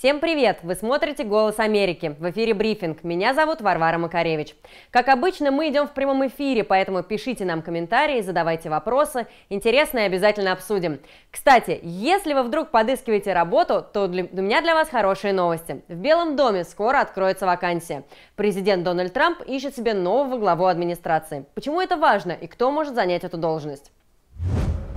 Всем привет! Вы смотрите «Голос Америки». В эфире брифинг. Меня зовут Варвара Макаревич. Как обычно, мы идем в прямом эфире, поэтому пишите нам комментарии, задавайте вопросы. Интересные обязательно обсудим. Кстати, если вы вдруг подыскиваете работу, то для, у меня для вас хорошие новости. В Белом доме скоро откроется вакансия. Президент Дональд Трамп ищет себе нового главу администрации. Почему это важно и кто может занять эту должность?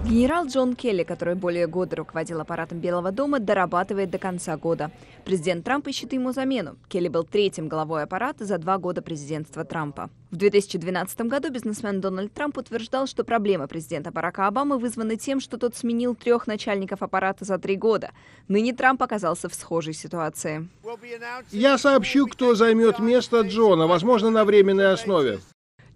Генерал Джон Келли, который более года руководил аппаратом Белого дома, дорабатывает до конца года. Президент Трамп ищет ему замену. Келли был третьим главой аппарата за два года президентства Трампа. В 2012 году бизнесмен Дональд Трамп утверждал, что проблемы президента Барака Обамы вызваны тем, что тот сменил трех начальников аппарата за три года. Ныне Трамп оказался в схожей ситуации. Я сообщу, кто займет место Джона, возможно, на временной основе.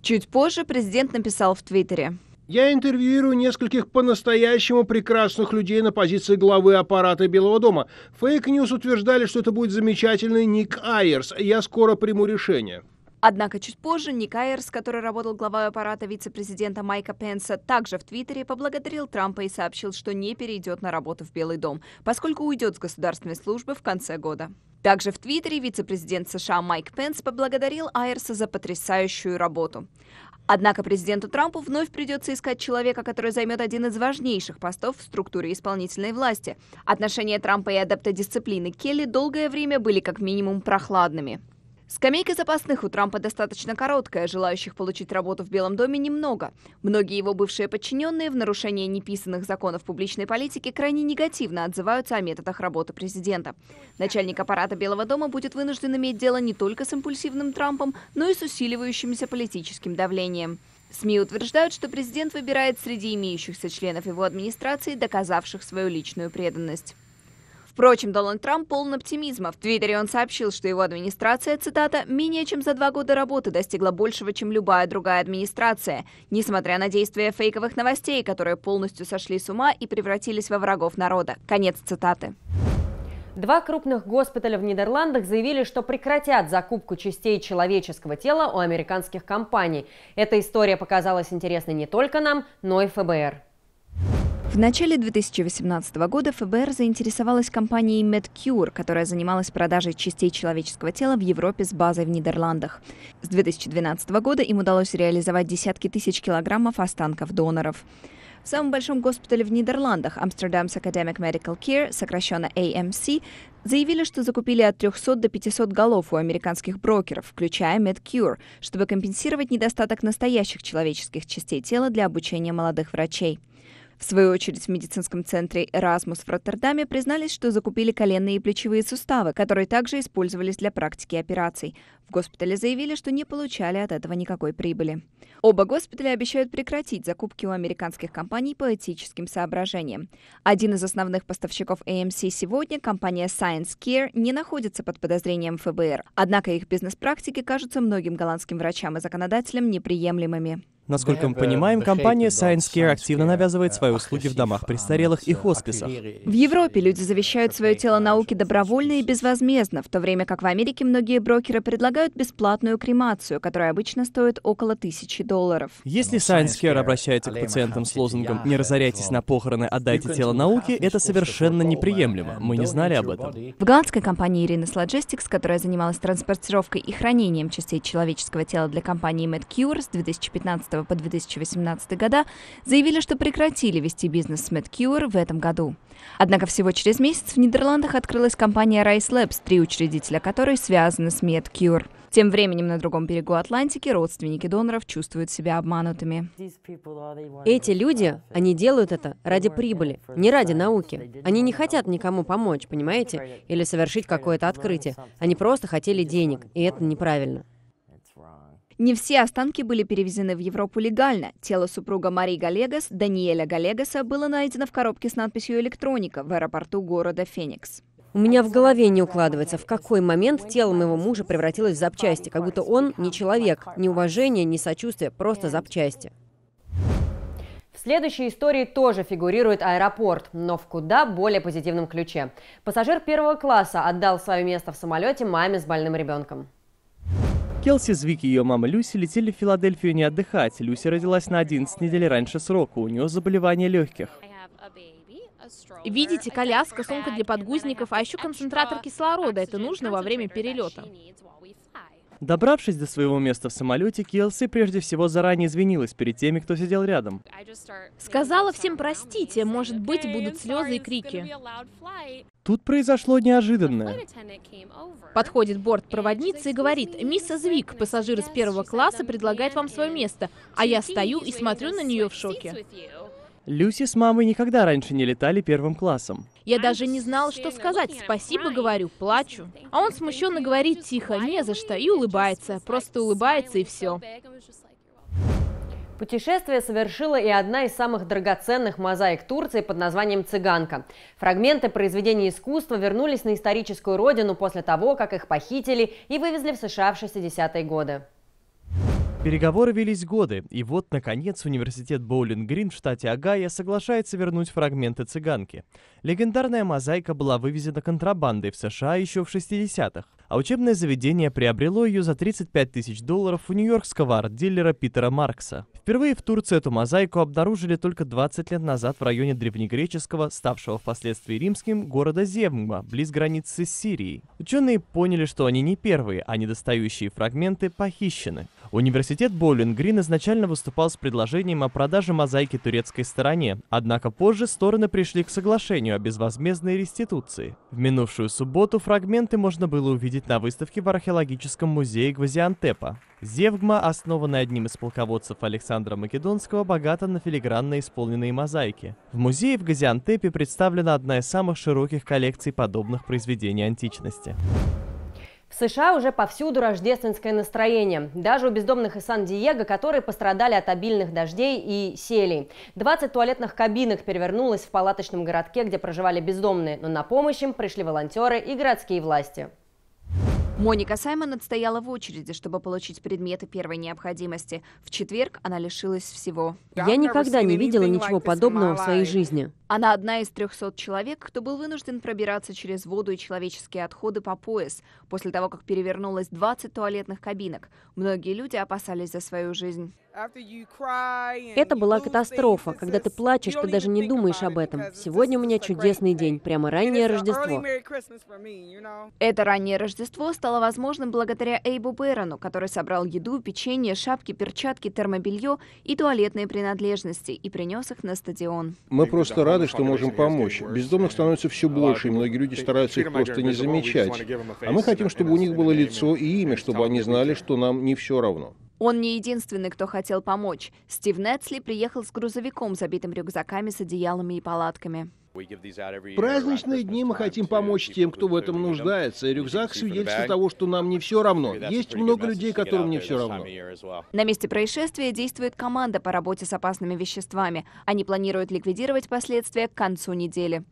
Чуть позже президент написал в Твиттере. Я интервьюирую нескольких по-настоящему прекрасных людей на позиции главы аппарата Белого дома. Фейк-ньюс утверждали, что это будет замечательный Ник Айерс. Я скоро приму решение. Однако чуть позже Ник Айерс, который работал главой аппарата вице-президента Майка Пенса, также в Твиттере поблагодарил Трампа и сообщил, что не перейдет на работу в Белый дом, поскольку уйдет с государственной службы в конце года. Также в Твиттере вице-президент США Майк Пенс поблагодарил Айерса за потрясающую работу. Однако президенту Трампу вновь придется искать человека, который займет один из важнейших постов в структуре исполнительной власти. Отношения Трампа и адепта дисциплины Келли долгое время были как минимум прохладными. Скамейка запасных у Трампа достаточно короткая, желающих получить работу в Белом доме немного. Многие его бывшие подчиненные в нарушении неписанных законов публичной политики крайне негативно отзываются о методах работы президента. Начальник аппарата Белого дома будет вынужден иметь дело не только с импульсивным Трампом, но и с усиливающимся политическим давлением. СМИ утверждают, что президент выбирает среди имеющихся членов его администрации, доказавших свою личную преданность. Впрочем, Дональд Трамп полон оптимизма. В Твиттере он сообщил, что его администрация, цитата, «менее чем за два года работы достигла большего, чем любая другая администрация, несмотря на действия фейковых новостей, которые полностью сошли с ума и превратились во врагов народа». Конец цитаты. Два крупных госпиталя в Нидерландах заявили, что прекратят закупку частей человеческого тела у американских компаний. Эта история показалась интересной не только нам, но и ФБР. В начале 2018 года ФБР заинтересовалась компанией MedCure, которая занималась продажей частей человеческого тела в Европе с базой в Нидерландах. С 2012 года им удалось реализовать десятки тысяч килограммов останков доноров. В самом большом госпитале в Нидерландах, Amsterdam's Academic Medical Care, сокращенно AMC, заявили, что закупили от 300 до 500 голов у американских брокеров, включая MedCure, чтобы компенсировать недостаток настоящих человеческих частей тела для обучения молодых врачей. В свою очередь, в медицинском центре «Эразмус» в Роттердаме признались, что закупили коленные и плечевые суставы, которые также использовались для практики операций. В госпитале заявили, что не получали от этого никакой прибыли. Оба госпиталя обещают прекратить закупки у американских компаний по этическим соображениям. Один из основных поставщиков AMC сегодня, компания Science Care, не находится под подозрением ФБР. Однако их бизнес-практики кажутся многим голландским врачам и законодателям неприемлемыми. Насколько мы понимаем, компания Science Care активно навязывает свои услуги в домах престарелых и хосписах. В Европе люди завещают свое тело науке добровольно и безвозмездно, в то время как в Америке многие брокеры предлагают бесплатную кремацию, которая обычно стоит около тысячи долларов. Если Science Care обращается к пациентам с лозунгом «Не разоряйтесь на похороны, отдайте тело науке», это совершенно неприемлемо. Мы не знали об этом. В голландской компании Ирина Logistics, которая занималась транспортировкой и хранением частей человеческого тела для компании MedCure с 2015 по 2018 года, заявили, что прекратили вести бизнес с MedCure в этом году. Однако всего через месяц в Нидерландах открылась компания Rice Labs, три учредителя которой связаны с MedCure. Тем временем на другом берегу Атлантики родственники доноров чувствуют себя обманутыми. Эти люди, они делают это ради прибыли, не ради науки. Они не хотят никому помочь, понимаете, или совершить какое-то открытие. Они просто хотели денег, и это неправильно. Не все останки были перевезены в Европу легально. Тело супруга Марии Галегас, Даниэля Галегаса, было найдено в коробке с надписью «Электроника» в аэропорту города Феникс. У меня в голове не укладывается, в какой момент тело моего мужа превратилось в запчасти, как будто он не человек, не уважение, не сочувствие, просто запчасти. В следующей истории тоже фигурирует аэропорт, но в куда более позитивном ключе. Пассажир первого класса отдал свое место в самолете маме с больным ребенком. Келси, Звик и ее мама Люси летели в Филадельфию не отдыхать. Люси родилась на 11 недель раньше срока. У нее заболевание легких. Видите, коляска, сумка для подгузников, а еще концентратор кислорода. Это нужно во время перелета. Добравшись до своего места в самолете, Келси прежде всего заранее извинилась перед теми, кто сидел рядом. Сказала всем простите, может быть, будут слезы и крики тут произошло неожиданное. Подходит бортпроводница и говорит, «Мисс Звик, пассажир из первого класса, предлагает вам свое место, а я стою и смотрю на нее в шоке». Люси с мамой никогда раньше не летали первым классом. Я даже не знала, что сказать. Спасибо, говорю, плачу. А он смущенно говорит тихо, не за что, и улыбается. Просто улыбается, и все. Путешествие совершила и одна из самых драгоценных мозаик Турции под названием «Цыганка». Фрагменты произведения искусства вернулись на историческую родину после того, как их похитили и вывезли в США в 60-е годы. Переговоры велись годы, и вот, наконец, университет Боулинг-Грин в штате Агая соглашается вернуть фрагменты цыганки. Легендарная мозаика была вывезена контрабандой в США еще в 60-х а учебное заведение приобрело ее за 35 тысяч долларов у нью-йоркского арт-дилера Питера Маркса. Впервые в Турции эту мозаику обнаружили только 20 лет назад в районе древнегреческого, ставшего впоследствии римским, города Зевмма, близ границы с Сирией. Ученые поняли, что они не первые, а недостающие фрагменты похищены. Университет Боулингрин изначально выступал с предложением о продаже мозаики турецкой стороне, однако позже стороны пришли к соглашению о безвозмездной реституции. В минувшую субботу фрагменты можно было увидеть будет на выставке в археологическом музее Гвазиантепа. Зевгма, основанная одним из полководцев Александра Македонского, богата на филигранно исполненные мозаики. В музее в Газиантепе представлена одна из самых широких коллекций подобных произведений античности. В США уже повсюду рождественское настроение. Даже у бездомных из Сан-Диего, которые пострадали от обильных дождей и селей. 20 туалетных кабинок перевернулось в палаточном городке, где проживали бездомные, но на помощь им пришли волонтеры и городские власти. Моника Саймон отстояла в очереди, чтобы получить предметы первой необходимости. В четверг она лишилась всего. Я никогда не видела ничего подобного в своей жизни. Она одна из 300 человек, кто был вынужден пробираться через воду и человеческие отходы по пояс, после того, как перевернулось 20 туалетных кабинок. Многие люди опасались за свою жизнь. Это была катастрофа, когда ты плачешь, ты даже не думаешь об этом. Сегодня у меня чудесный день, прямо раннее Рождество. Это раннее Рождество стало возможным благодаря Эйбу Бэрону, который собрал еду, печенье, шапки, перчатки, термобелье и туалетные принадлежности и принес их на стадион. Мы просто рады, что можем помочь. Бездомных становится все больше, и многие люди стараются их просто не замечать. А мы хотим, чтобы у них было лицо и имя, чтобы они знали, что нам не все равно. Он не единственный, кто хотел помочь. Стив Нетсли приехал с грузовиком, забитым рюкзаками с одеялами и палатками. Праздничные дни мы хотим помочь тем, кто в этом нуждается. И рюкзак свидетельство того, что нам не все равно. Есть много людей, которым не все равно. На месте происшествия действует команда по работе с опасными веществами. Они планируют ликвидировать последствия к концу недели.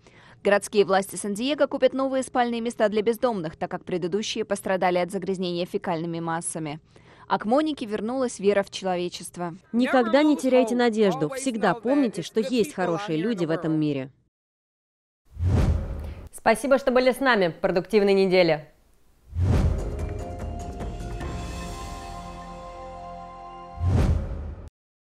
Городские власти Сан-Диего купят новые спальные места для бездомных, так как предыдущие пострадали от загрязнения фекальными массами. А к Монике вернулась вера в человечество. Никогда не теряйте надежду. Всегда помните, что есть хорошие люди в этом мире. Спасибо, что были с нами. Продуктивной недели.